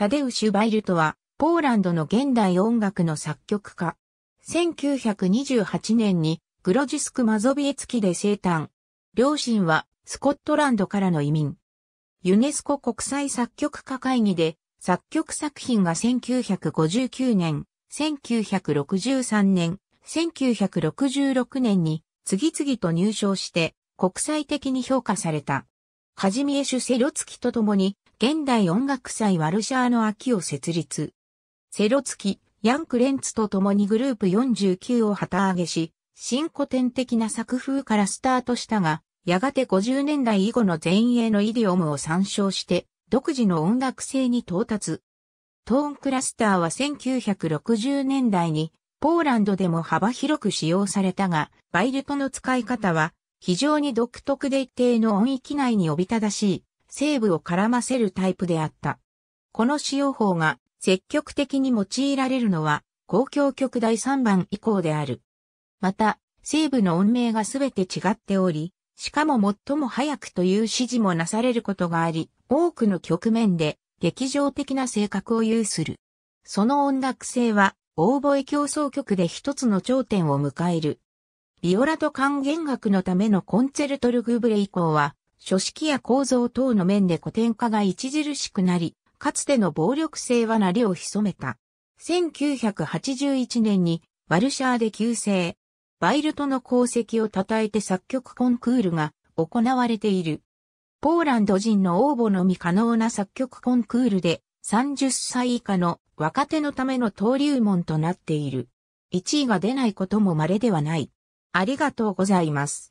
タデウシュ・バイルトは、ポーランドの現代音楽の作曲家。1928年に、グロジスク・マゾビエツキで生誕。両親は、スコットランドからの移民。ユネスコ国際作曲家会議で、作曲作品が1959年、1963年、1966年に、次々と入賞して、国際的に評価された。ジミエシュセロツキと共に現代音楽祭ワルシャーの秋を設立。セロツキ、ヤン・クレンツと共にグループ49を旗揚げし、新古典的な作風からスタートしたが、やがて50年代以後の前衛のイディオムを参照して、独自の音楽性に到達。トーンクラスターは1960年代にポーランドでも幅広く使用されたが、バイルトの使い方は非常に独特で一定の音域内におびただしいーブを絡ませるタイプであった。この使用法が積極的に用いられるのは公共局第3番以降である。また、ーブの音名がすべて違っており、しかも最も早くという指示もなされることがあり、多くの局面で劇場的な性格を有する。その音楽性は、オーボエ競争曲で一つの頂点を迎える。ビオラと管弦楽のためのコンチェルトルグブレ以降は、書式や構造等の面で古典化が著しくなり、かつての暴力性はなりを潜めた。1981年にワルシャーで旧姓、バイルトの功績を称えて作曲コンクールが行われている。ポーランド人の応募のみ可能な作曲コンクールで30歳以下の若手のための登竜門となっている。1位が出ないことも稀ではない。ありがとうございます。